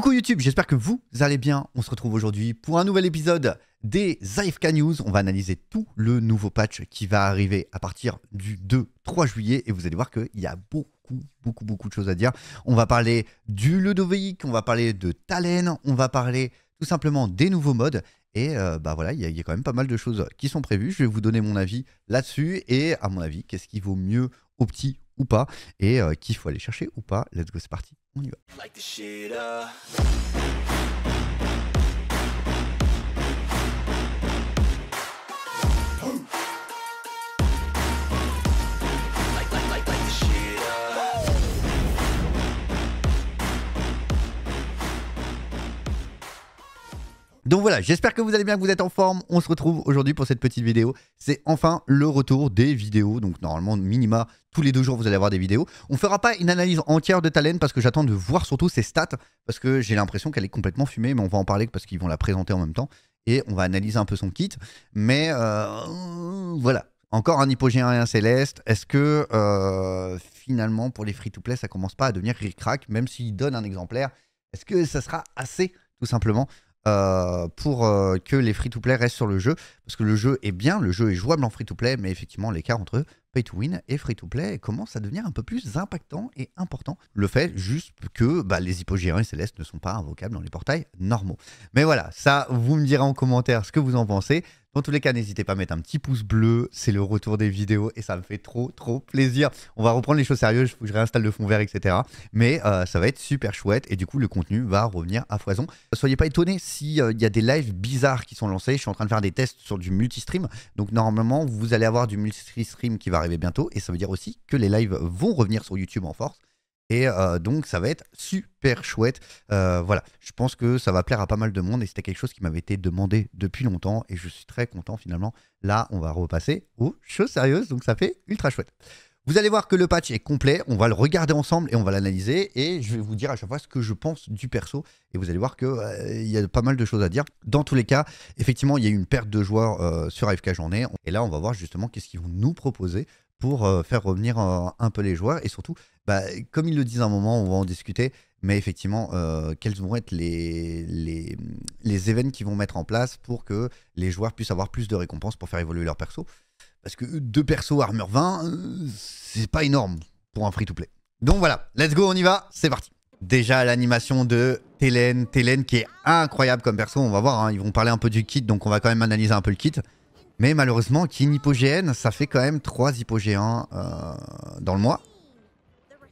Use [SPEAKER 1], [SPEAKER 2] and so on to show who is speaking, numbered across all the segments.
[SPEAKER 1] Coucou YouTube, j'espère que vous allez bien. On se retrouve aujourd'hui pour un nouvel épisode des AFK News. On va analyser tout le nouveau patch qui va arriver à partir du 2-3 juillet. Et vous allez voir qu'il y a beaucoup, beaucoup, beaucoup de choses à dire. On va parler du Ludovic, on va parler de Talen, on va parler tout simplement des nouveaux modes. Et euh, bah voilà, il y, a quand même pas mal de choses qui sont prévues. Je vais vous donner mon avis là-dessus. Et à mon avis, qu'est-ce qui vaut mieux au petit ou pas Et euh, qu'il faut aller chercher ou pas Let's go, c'est parti Like the shit up. Uh. Donc voilà, j'espère que vous allez bien, que vous êtes en forme. On se retrouve aujourd'hui pour cette petite vidéo. C'est enfin le retour des vidéos. Donc normalement, minima, tous les deux jours, vous allez avoir des vidéos. On ne fera pas une analyse entière de Talen parce que j'attends de voir surtout ses stats. Parce que j'ai l'impression qu'elle est complètement fumée, mais on va en parler parce qu'ils vont la présenter en même temps. Et on va analyser un peu son kit. Mais euh, voilà, encore un hypogéen et céleste. Est-ce que euh, finalement, pour les free-to-play, ça commence pas à devenir ric même s'il donne un exemplaire Est-ce que ça sera assez, tout simplement euh, pour euh, que les free-to-play restent sur le jeu. Parce que le jeu est bien, le jeu est jouable en free-to-play, mais effectivement, l'écart entre pay-to-win et free-to-play commence à devenir un peu plus impactant et important. Le fait juste que bah, les hypogéants et célestes ne sont pas invocables dans les portails normaux. Mais voilà, ça, vous me direz en commentaire ce que vous en pensez. Dans tous les cas, n'hésitez pas à mettre un petit pouce bleu. C'est le retour des vidéos et ça me fait trop, trop plaisir. On va reprendre les choses sérieuses. Je réinstalle le fond vert, etc. Mais euh, ça va être super chouette et du coup, le contenu va revenir à foison. Soyez pas étonnés s'il euh, il y a des lives bizarres qui sont lancés. Je suis en train de faire des tests sur du multistream. Donc, normalement, vous allez avoir du multistream qui va arriver bientôt et ça veut dire aussi que les lives vont revenir sur YouTube en force. Et euh, donc, ça va être super chouette. Euh, voilà, je pense que ça va plaire à pas mal de monde et c'était quelque chose qui m'avait été demandé depuis longtemps et je suis très content finalement. Là, on va repasser aux choses sérieuses, donc ça fait ultra chouette. Vous allez voir que le patch est complet, on va le regarder ensemble et on va l'analyser et je vais vous dire à chaque fois ce que je pense du perso et vous allez voir qu'il euh, y a pas mal de choses à dire. Dans tous les cas, effectivement, il y a eu une perte de joueurs sur AFK Journée et là, on va voir justement qu'est-ce qu'ils vont nous proposer pour euh, faire revenir euh, un peu les joueurs. Et surtout, bah, comme ils le disent à un moment, on va en discuter, mais effectivement, euh, quels vont être les, les, événements qu'ils vont mettre en place pour que les joueurs puissent avoir plus de récompenses pour faire évoluer leur perso. Parce que deux persos armure 20, c'est pas énorme pour un free-to-play. Donc voilà, let's go, on y va, c'est parti. Déjà l'animation de Télène, Télène qui est incroyable comme perso, on va voir, hein. ils vont parler un peu du kit, donc on va quand même analyser un peu le kit. Mais malheureusement, qui n'hypogène ça fait quand même 3 hypogéens euh, dans le mois.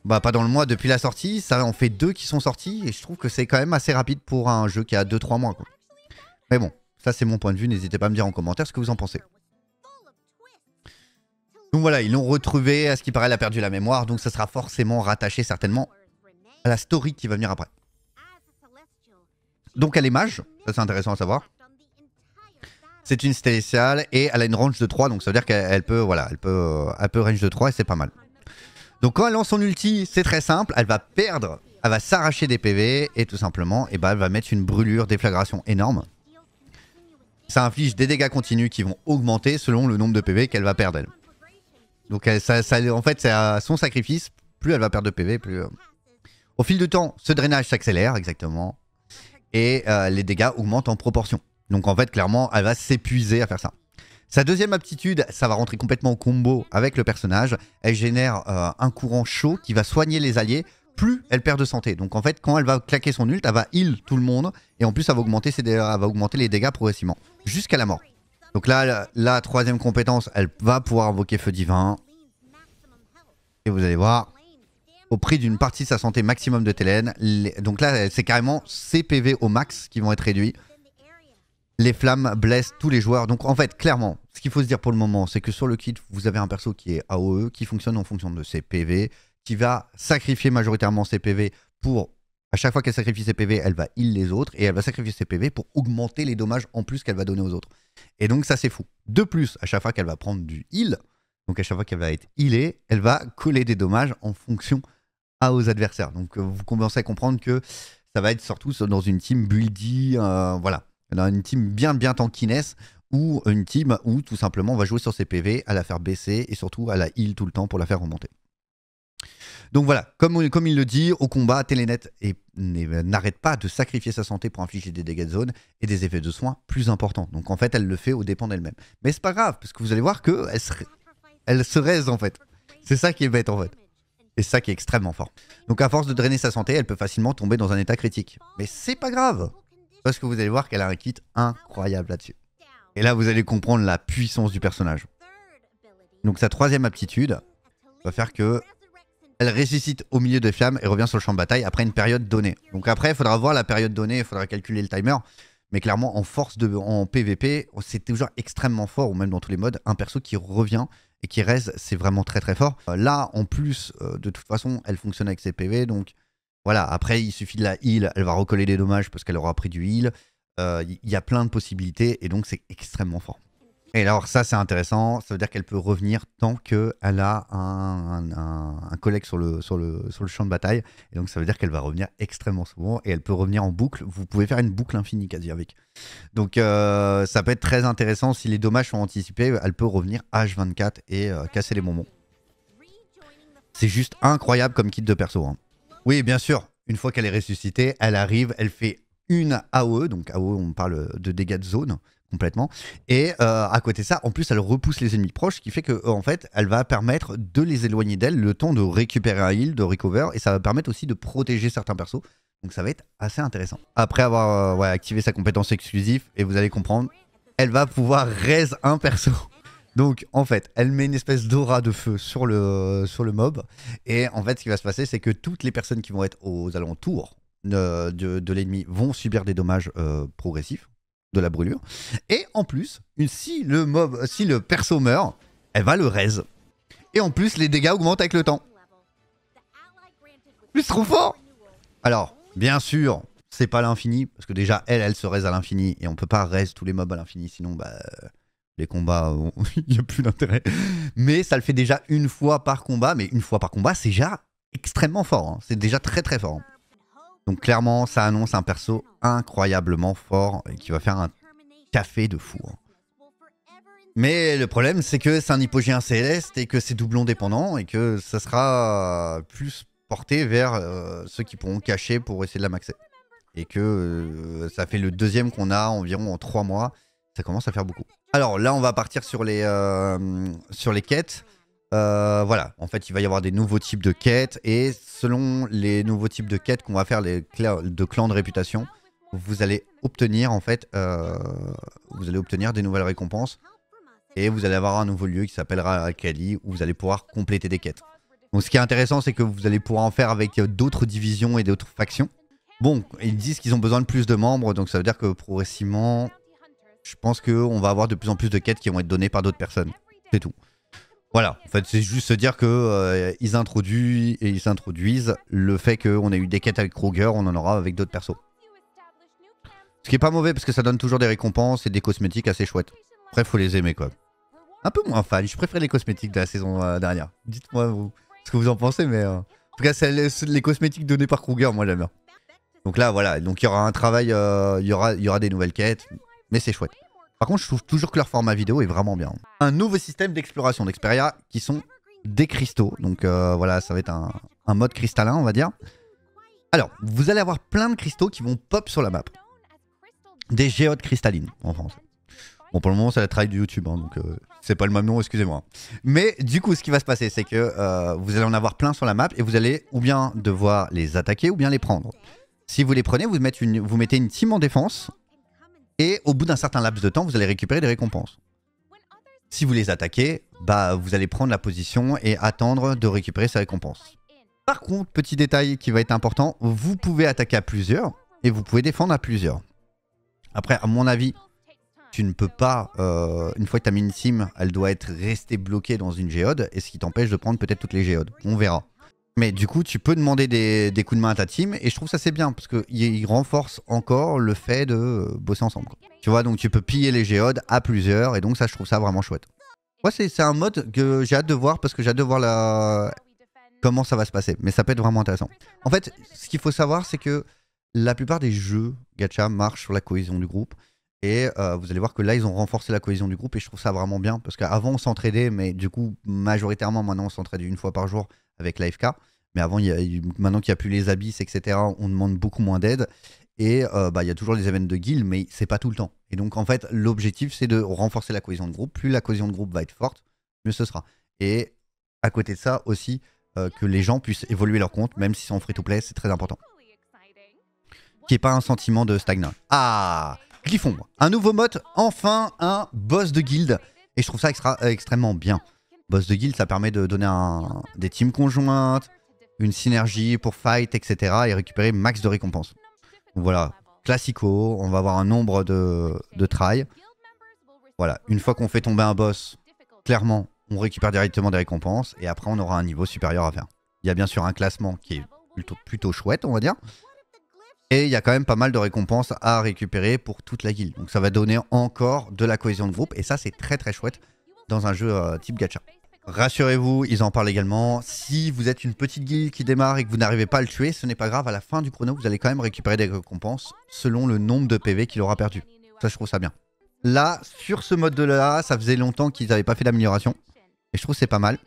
[SPEAKER 1] Bah pas dans le mois, depuis la sortie, ça en fait 2 qui sont sortis, et je trouve que c'est quand même assez rapide pour un jeu qui a 2-3 mois. Mais bon, ça c'est mon point de vue, n'hésitez pas à me dire en commentaire ce que vous en pensez. Donc voilà, ils l'ont retrouvé, à ce qui paraît, elle a perdu la mémoire, donc ça sera forcément rattaché certainement à la story qui va venir après. Donc elle est mage, ça c'est intéressant à savoir. C'est une spéciale et elle a une range de 3, donc ça veut dire qu'elle peut, voilà, elle peut, euh, range de 3 et c'est pas mal. Donc quand elle lance son ulti, c'est très simple, elle va perdre, elle va s'arracher des PV et tout simplement, et eh ben, elle va mettre une brûlure déflagration énorme. Ça inflige des dégâts continus qui vont augmenter selon le nombre de PV qu'elle va perdre. Elle. Donc ça, en fait, c'est à son sacrifice, plus elle va perdre de PV, plus... Euh, au fil du temps, ce drainage s'accélère exactement et euh, les dégâts augmentent en proportion. Donc en fait, clairement, elle va s'épuiser à faire ça. Sa deuxième aptitude, ça va rentrer complètement en combo avec le personnage. Elle génère euh, un courant chaud qui va soigner les alliés. Plus elle perd de santé. Donc en fait, quand elle va claquer son ult, elle va heal tout le monde. Et en plus, elle va augmenter, ses augmenter les dégâts progressivement. Jusqu'à la mort. Donc là, la, troisième compétence, elle va pouvoir invoquer Feu Divin. Et vous allez voir, au prix d'une partie de sa santé maximum de Télène. Donc là, c'est carrément ses PV au max qui vont être réduits. Les flammes blessent tous les joueurs. Donc en fait, clairement, ce qu'il faut se dire pour le moment, c'est que sur le kit, vous avez un perso qui est AOE, qui fonctionne en fonction de ses PV, qui va sacrifier majoritairement ses PV pour à chaque fois qu'elle sacrifie ses PV, elle va heal les autres et elle va sacrifier ses PV pour augmenter les dommages en plus qu'elle va donner aux autres. Et donc ça c'est fou. De plus, à chaque fois qu'elle va prendre du heal, donc à chaque fois qu'elle va être healée, elle va coller des dommages en fonction à aux adversaires. Donc vous commencez à comprendre que ça va être surtout dans une team buildy, euh, voilà une team bien, bien tankiness ou une team où tout simplement on va jouer sur ses PV, à la faire baisser et surtout à la heal tout le temps pour la faire remonter. Donc voilà, comme, comme il le dit, au combat, Telenet n'arrête pas de sacrifier sa santé pour infliger des dégâts de zone et des effets de soins plus importants. Donc en fait, elle le fait au dépend d'elle-même. Mais c'est pas grave, parce que vous allez voir qu'elle se, elle se en fait. C'est ça qui est bête en fait. Et ça qui est extrêmement fort. Donc à force de drainer sa santé, elle peut facilement tomber dans un état critique. Mais c'est pas grave parce que vous allez voir qu'elle a un kit incroyable là-dessus. Et là, vous allez comprendre la puissance du personnage. Donc sa troisième aptitude va faire que elle ressuscite au milieu des flammes et revient sur le champ de bataille après une période donnée. Donc après, il faudra voir la période donnée, il faudra calculer le timer. Mais clairement, en force de, en PVP, c'est toujours extrêmement fort, ou même dans tous les modes, un perso qui revient et qui reste, c'est vraiment très très fort. Euh, là, en plus, euh, de toute façon, elle fonctionne avec ses PV, donc voilà, après, il suffit de la heal, elle va recoller les dommages parce qu'elle aura pris du heal. Euh, il y a plein de possibilités et donc c'est extrêmement fort. Et alors ça, c'est intéressant, ça veut dire qu'elle peut revenir tant qu'elle a un, collègue sur le, champ de bataille. Et donc ça veut dire qu'elle va revenir extrêmement souvent et elle peut revenir en boucle. Vous pouvez faire une boucle infinie quasi avec. Donc euh, ça peut être très intéressant si les dommages sont anticipés, elle peut revenir H24 et euh, casser les moments. C'est juste incroyable comme kit de perso. Hein. Oui, bien sûr. Une fois qu'elle est ressuscitée, elle arrive, elle fait une AOE, donc AOE, on parle de dégâts de zone complètement. Et euh, à côté de ça, en plus, elle repousse les ennemis proches, ce qui fait que en fait, elle va permettre de les éloigner d'elle, le temps de récupérer un heal, de recover, et ça va permettre aussi de protéger certains persos. Donc ça va être assez intéressant. Après avoir euh, activé sa compétence exclusive, et vous allez comprendre, elle va pouvoir raise un perso. Donc, en fait, elle met une espèce d'aura de feu sur le, sur le mob. Et en fait, ce qui va se passer, c'est que toutes les personnes qui vont être aux alentours euh, de, l'ennemi vont subir des dommages euh, progressifs de la brûlure. Et en plus, si le mob, si le perso meurt, elle va le raise. Et en plus, les dégâts augmentent avec le temps. plus trop fort Alors, bien sûr, c'est pas l'infini, parce que déjà, elle, elle se raise à l'infini, et on peut pas raise tous les mobs à l'infini, sinon, bah les combats, il n'y a plus d'intérêt. Mais ça le fait déjà une fois par combat, mais une fois par combat, c'est déjà extrêmement fort. Hein. C'est déjà très très fort. Donc clairement, ça annonce un perso incroyablement fort et qui va faire un café de fou. Hein. Mais le problème, c'est que c'est un hypogéen céleste et que c'est doublon dépendant et que ça sera plus porté vers euh, ceux qui pourront cacher pour essayer de la maxer. Et que euh, ça fait le deuxième qu'on a environ en trois mois. Ça commence à faire beaucoup. Alors là, on va partir sur les, euh, sur les quêtes. Euh, voilà, en fait, il va y avoir des nouveaux types de quêtes. Et selon les nouveaux types de quêtes qu'on va faire les de clans de réputation, vous allez obtenir, en fait, euh, vous allez obtenir des nouvelles récompenses. Et vous allez avoir un nouveau lieu qui s'appellera Akali, où vous allez pouvoir compléter des quêtes. Donc ce qui est intéressant, c'est que vous allez pouvoir en faire avec d'autres divisions et d'autres factions. Bon, ils disent qu'ils ont besoin de plus de membres, donc ça veut dire que progressivement, je pense qu'on va avoir de plus en plus de quêtes qui vont être données par d'autres personnes. C'est tout. Voilà, en fait, c'est juste se dire que euh, ils introduisent et ils introduisent le fait qu'on a eu des quêtes avec Kroger, on en aura avec d'autres persos. Ce qui est pas mauvais parce que ça donne toujours des récompenses et des cosmétiques assez chouettes. Après, faut les aimer quoi. Un peu moins fan, je préfère les cosmétiques de la saison euh, dernière. Dites-moi ce que vous en pensez, mais euh, en tout cas, les, les cosmétiques donnés par Kroger, moi j'aime bien. Donc là, voilà, donc il y aura un travail, il y aura, y aura des nouvelles quêtes, mais c'est chouette. Par contre, je trouve toujours que leur format vidéo est vraiment bien. Un nouveau système d'exploration d'Experia qui sont des cristaux. Donc euh, voilà, ça va être un, un, mode cristallin, on va dire. Alors, vous allez avoir plein de cristaux qui vont pop sur la map. Des géodes cristallines, en France. Bon, pour le moment, c'est la travail du YouTube, hein, donc euh, c'est pas le même nom, excusez-moi. Mais du coup, ce qui va se passer, c'est que euh, vous allez en avoir plein sur la map et vous allez ou bien devoir les attaquer ou bien les prendre. Si vous les prenez, vous mettez une, vous mettez une team en défense et au bout d'un certain laps de temps, vous allez récupérer des récompenses. Si vous les attaquez, bah, vous allez prendre la position et attendre de récupérer ces récompenses. Par contre, petit détail qui va être important, vous pouvez attaquer à plusieurs et vous pouvez défendre à plusieurs. Après, à mon avis, tu ne peux pas, euh, une fois que tu as mis une sim, elle doit être restée bloquée dans une géode, et ce qui t'empêche de prendre peut-être toutes les géodes. On verra. Mais du coup, tu peux demander des, coups de main à ta team, et je trouve ça c'est bien, parce qu'il renforce encore le fait de euh, bosser ensemble. Tu vois, donc tu peux piller les géodes à plusieurs, et donc ça, je trouve ça vraiment chouette. Moi, c'est un mode que j'ai hâte de voir, parce que j'ai hâte de voir la... comment ça va se passer, mais ça peut être vraiment intéressant. En fait, ce qu'il faut savoir, c'est que la plupart des jeux gacha marchent sur la cohésion du groupe, et euh, vous allez voir que là, ils ont renforcé la cohésion du groupe, et je trouve ça vraiment bien, parce qu'avant, on s'entraidait, mais du coup, majoritairement, maintenant, on s'entraide une fois par jour, avec l'AFK. Mais avant, il y a, maintenant qu'il n'y a plus les abysses, etc., on demande beaucoup moins d'aide. Et euh, bah, il y a toujours les events de guild, mais c'est pas tout le temps. Et donc, en fait, l'objectif, c'est de renforcer la cohésion de groupe. Plus la cohésion de groupe va être forte, mieux ce sera. Et à côté de ça aussi, euh, que les gens puissent évoluer leur compte, même si c'est en free-to-play, c'est très important. Qui est pas un sentiment de stagnant. Ah Glyphon, un nouveau mode, enfin un boss de guild. Et je trouve ça extrêmement bien. Boss de guild, ça permet de donner des teams conjointes, une synergie pour fight, etc. et récupérer max de récompenses. Donc voilà, classico, on va avoir un nombre de, de tries. Voilà, une fois qu'on fait tomber un boss, clairement, on récupère directement des récompenses et après on aura un niveau supérieur à faire. Il y a bien sûr un classement qui est plutôt, plutôt chouette, on va dire. Et il y a quand même pas mal de récompenses à récupérer pour toute la guilde. Donc ça va donner encore de la cohésion de groupe et ça c'est très très chouette dans un jeu euh, type gacha. Rassurez-vous, ils en parlent également. Si vous êtes une petite guilde qui démarre et que vous n'arrivez pas à le tuer, ce n'est pas grave. À la fin du chrono, vous allez quand même récupérer des récompenses selon le nombre de PV qu'il aura perdu. Ça, je trouve ça bien. Là, sur ce mode de là, ça faisait longtemps qu'ils n'avaient pas fait d'amélioration. Et je trouve c'est pas mal.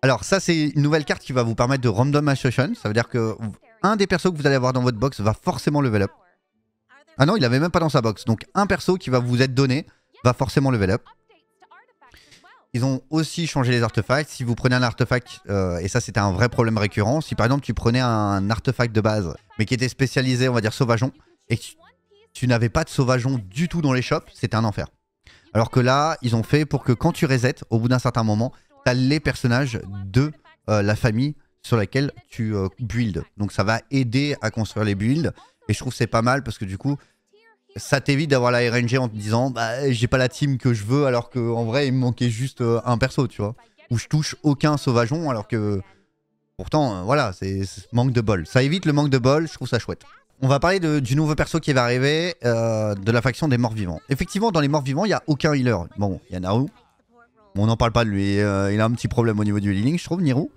[SPEAKER 1] Alors ça, c'est une nouvelle carte qui va vous permettre de random association. Ça veut dire que un des persos que vous allez avoir dans votre box va forcément level up. Ah non, il l'avait même pas dans sa box. Donc un perso qui va vous être donné va forcément level up. Ils ont aussi changé les artefacts. Si vous prenez un artefact, euh, et ça c'était un vrai problème récurrent, si par exemple tu prenais un artefact de base, mais qui était spécialisé, on va dire, sauvageon, et que tu, n'avais pas de sauvageon du tout dans les shops, c'était un enfer. Alors que là, ils ont fait pour que quand tu resets, au bout d'un certain moment, t'as les personnages de euh, la famille sur laquelle tu euh, build. Donc ça va aider à construire les builds. Et je trouve c'est pas mal parce que du coup, ça t'évite d'avoir la RNG en te disant bah j'ai pas la team que je veux alors qu'en vrai il me manquait juste euh, un perso tu vois ou je touche aucun sauvageon alors que pourtant euh, voilà c'est manque de bol ça évite le manque de bol je trouve ça chouette on va parler du nouveau perso qui va arriver euh, de la faction des morts vivants effectivement dans les morts vivants il y a aucun healer bon il y a Naru on n'en parle pas de lui il a un petit problème au niveau du healing je trouve Niru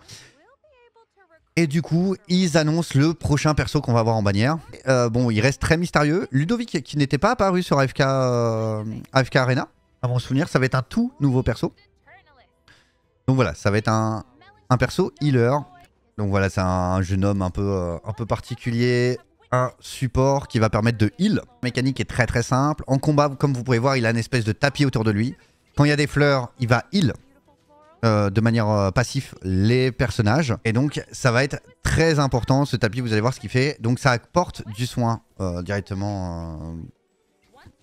[SPEAKER 1] et du coup, ils annoncent le prochain perso qu'on va avoir en bannière. Euh, bon, il reste très mystérieux. Ludovic, qui n'était pas apparu sur AFK, euh, Arena, à mon souvenir, ça va être un tout nouveau perso. Donc voilà, ça va être un, perso healer. Donc voilà, c'est un jeune homme un peu, euh, un peu particulier, un support qui va permettre de heal. La mécanique est très très simple. En combat, comme vous pouvez voir, il a une espèce de tapis autour de lui. Quand il y a des fleurs, il va heal euh, de manière euh, passive les personnages. Et donc, ça va être très important ce tapis, vous allez voir ce qu'il fait. Donc, ça apporte du soin euh, directement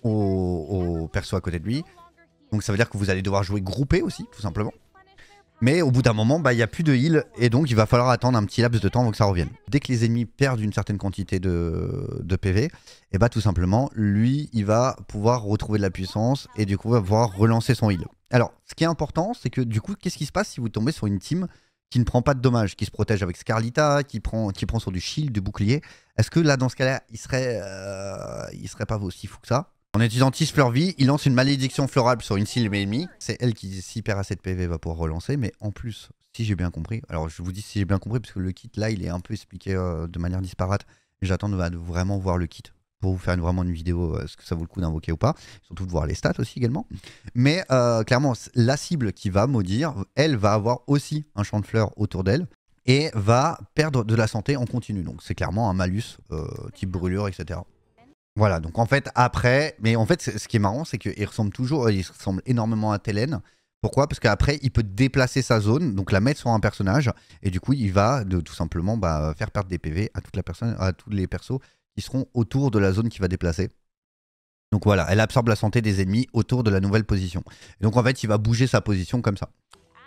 [SPEAKER 1] au, perso à côté de lui. Donc, ça veut dire que vous allez devoir jouer groupé aussi, tout simplement. Mais au bout d'un moment, bah, il bah, n'y a plus de heal et donc il va falloir attendre un petit laps de temps avant que ça revienne. Dès que les ennemis perdent une certaine quantité de, PV, et bah tout simplement, lui, il va pouvoir retrouver de la puissance et du coup, va pouvoir relancer son heal. Alors, ce qui est important, c'est que du coup, qu'est-ce qui se passe si vous tombez sur une team qui ne prend pas de dommages, qui se protège avec Scarlita, qui prend, qui prend sur du shield, du bouclier Est-ce que là, dans ce cas-là, il serait, euh, il serait pas aussi fou que ça en utilisant Tis Fleur Vie, il lance une malédiction florable sur une cible ennemie. C'est elle qui, s'y perd assez de PV, va pouvoir relancer. Mais en plus, si j'ai bien compris, alors je vous dis si j'ai bien compris, parce que le kit là, il est un peu expliqué euh, de manière disparate. J'attends de bah, vraiment voir le kit pour vous faire vraiment une vidéo, euh, ce que ça vaut le coup d'invoquer ou pas. Surtout de voir les stats aussi également. Mais euh, clairement, la cible qui va maudire, elle va avoir aussi un champ de fleurs autour d'elle et va perdre de la santé en continu. Donc c'est clairement un malus euh, type brûlure, etc. Voilà, donc en fait, après, mais en fait, ce qui est marrant, c'est qu'il ressemble toujours, il ressemble énormément à Telen. Pourquoi Parce qu'après, il peut déplacer sa zone, donc la mettre sur un personnage, et du coup, il va de, tout simplement bah, faire perdre des PV à, toute la personne, à tous les persos qui seront autour de la zone qui va déplacer. Donc voilà, elle absorbe la santé des ennemis autour de la nouvelle position. donc en fait, il va bouger sa position comme ça.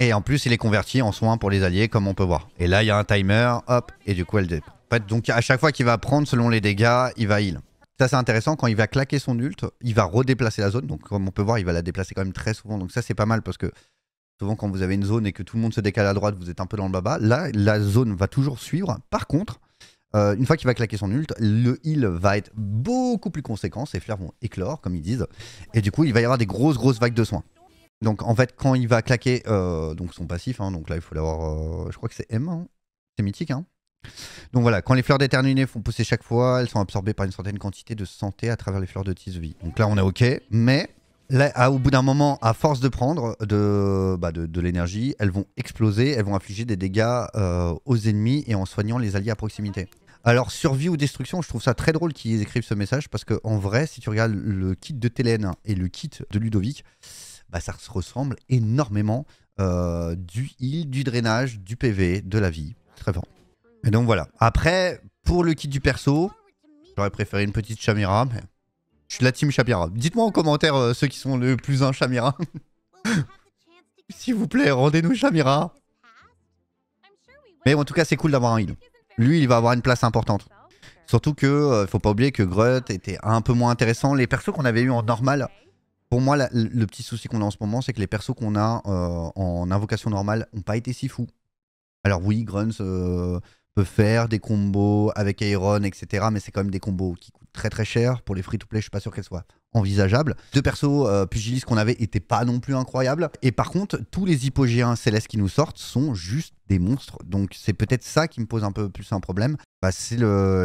[SPEAKER 1] Et en plus, il est converti en soins pour les alliés, comme on peut voir. Et là, il y a un timer, hop, et du coup, elle... fait, donc à chaque fois qu'il va prendre, selon les dégâts, il va heal. Ça, c'est intéressant. Quand il va claquer son ult, il va redéplacer la zone. Donc, comme on peut voir, il va la déplacer quand même très souvent. Donc, ça, c'est pas mal parce que souvent, quand vous avez une zone et que tout le monde se décale à droite, vous êtes un peu dans le baba. Là, la zone va toujours suivre. Par contre, euh, une fois qu'il va claquer son ult, le heal va être beaucoup plus conséquent. Ses fleurs vont éclore, comme ils disent. Et du coup, il va y avoir des grosses, grosses vagues de soins. Donc en fait, quand il va claquer euh, donc son passif, hein, donc là il faut l'avoir, euh, je crois que c'est M, hein, c'est mythique. Hein. Donc voilà, quand les fleurs déterminées font pousser chaque fois, elles sont absorbées par une certaine quantité de santé à travers les fleurs de tisse Donc là on est ok, mais là, au bout d'un moment, à force de prendre bah, de, l'énergie, elles vont exploser, elles vont infliger des dégâts aux ennemis et en soignant les alliés à proximité. Alors, survie ou destruction, je trouve ça très drôle qu'ils écrivent ce message parce que en vrai, si tu regardes le kit de Telen et le kit de Ludovic, bah, ça se ressemble énormément euh, du heal, du drainage, du PV, de la vie. Très bon. Et donc voilà. Après, pour le kit du perso, j'aurais préféré une petite Chamira, mais je suis la team Chamira. Dites-moi en commentaire euh, ceux qui sont le plus un Chamira. S'il vous plaît, rendez-nous Chamira. Mais en tout cas, c'est cool d'avoir un heal lui, il va avoir une place importante. Surtout que, ne euh, faut pas oublier que Grunt était un peu moins intéressant. Les persos qu'on avait eu en normal, pour moi, le petit souci qu'on a en ce moment, c'est que les persos qu'on a euh, en invocation normale n'ont pas été si fous. Alors oui, Grunts, euh, faire des combos avec Iron, etc. Mais c'est quand même des combos qui coûtent très très cher. Pour les free-to-play, je suis pas sûr qu'elles soient envisageables. Deux persos euh, pugilistes qu'on avait étaient pas non plus incroyables. Et par contre, tous les hypogéens célestes qui nous sortent sont juste des monstres. Donc c'est peut-être ça qui me pose un peu plus un problème. Bah, c'est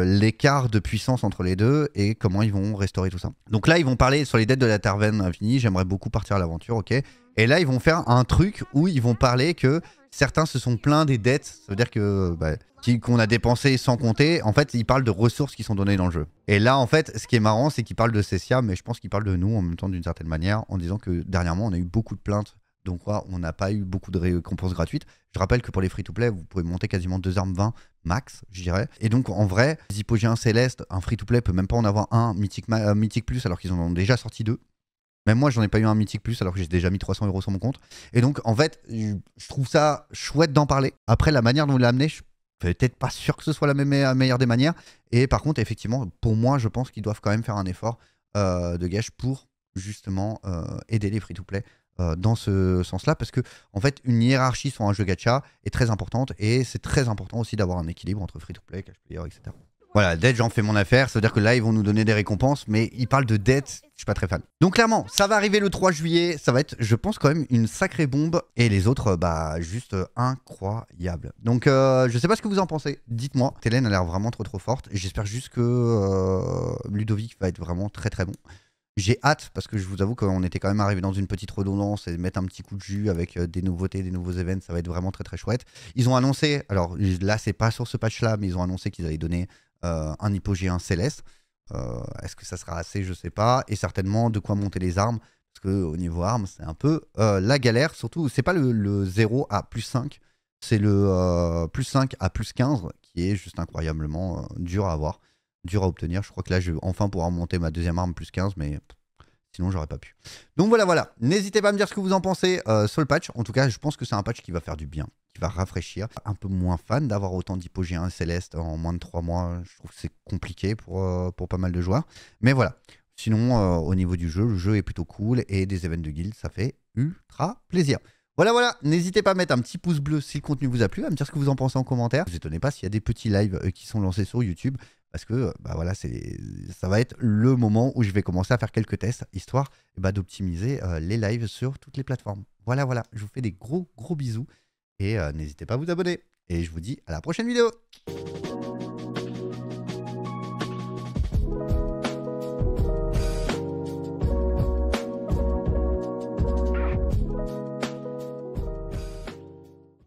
[SPEAKER 1] l'écart de puissance entre les deux et comment ils vont restaurer tout ça. Donc là, ils vont parler sur les dettes de la Tarven Infinie. J'aimerais beaucoup partir à l'aventure, ok. Et là, ils vont faire un truc où ils vont parler que Certains se sont plaints des dettes, ça veut dire que bah, qu'on a dépensé sans compter. En fait, ils parlent de ressources qui sont données dans le jeu. Et là, en fait, ce qui est marrant, c'est qu'ils parlent de Cessia, mais je pense qu'ils parlent de nous en même temps d'une certaine manière, en disant que dernièrement, on a eu beaucoup de plaintes. Donc, quoi, on n'a pas eu beaucoup de récompenses gratuites. Je rappelle que pour les free-to-play, vous pouvez monter quasiment deux armes 20 max, je dirais. Et donc, en vrai, les hypogéens célestes, un free-to-play peut même pas en avoir un mythique euh, Plus, alors qu'ils en ont déjà sorti deux. Même moi, j'en ai pas eu un mythique plus alors que j'ai déjà mis 300 euros sur mon compte. Et donc, en fait, je trouve ça chouette d'en parler. Après, la manière dont il l'a amené, je suis peut-être pas sûr que ce soit la meilleure des manières. Et par contre, effectivement, pour moi, je pense qu'ils doivent quand même faire un effort euh, de gage pour justement euh, aider les free-to-play euh, dans ce sens-là, parce que en fait, une hiérarchie sur un jeu gacha est très importante et c'est très important aussi d'avoir un équilibre entre free-to-play, cash player, etc. Voilà, dette, j'en fais mon affaire. ça veut dire que là, ils vont nous donner des récompenses, mais ils parlent de dette. Je suis pas très fan. Donc clairement, ça va arriver le 3 juillet. Ça va être, je pense, quand même une sacrée bombe. Et les autres, euh, bah, juste euh, incroyable. Donc, je euh, je sais pas ce que vous en pensez. Dites-moi. Telen a l'air vraiment trop trop forte. J'espère juste que Ludovic va être vraiment très très bon. J'ai hâte parce que je vous avoue qu'on était quand même arrivé dans une petite redondance et mettre un petit coup de jus avec des nouveautés, des nouveaux événements, ça va être vraiment très très chouette. Ils ont annoncé, alors là c'est pas sur ce patch là, mais ils ont annoncé qu'ils allaient donner euh, un hypogéen céleste. Euh, est-ce que ça sera assez Je ne sais pas. Et certainement de quoi monter les armes. Parce au niveau armes, c'est un peu euh, la galère. Surtout, c'est pas le, le, 0 à plus 5. C'est le plus 5 à plus 15 qui est juste incroyablement dur à avoir. Dur à obtenir. Je crois que là, je vais enfin pouvoir monter ma deuxième arme plus 15. Mais Sinon, j'aurais pas pu. Donc voilà, voilà. N'hésitez pas à me dire ce que vous en pensez euh, sur le patch. En tout cas, je pense que c'est un patch qui va faire du bien, qui va rafraîchir. Un peu moins fan d'avoir autant d'hypogéens célestes en moins de 3 mois. Je trouve que c'est compliqué pour, euh, pour pas mal de joueurs. Mais voilà. Sinon, euh, au niveau du jeu, le jeu est plutôt cool et des événements de guild, ça fait ultra plaisir. Voilà, voilà, n'hésitez pas à mettre un petit pouce bleu si le contenu vous a plu, à me dire ce que vous en pensez en commentaire. vous étonnez pas s'il y a des petits lives qui sont lancés sur YouTube parce que bah, voilà, ça va être le moment où je vais commencer à faire quelques tests, histoire eh bah, d'optimiser euh, les lives sur toutes les plateformes. Voilà, voilà, je vous fais des gros, gros bisous, et euh, n'hésitez pas à vous abonner, et je vous dis à la prochaine vidéo.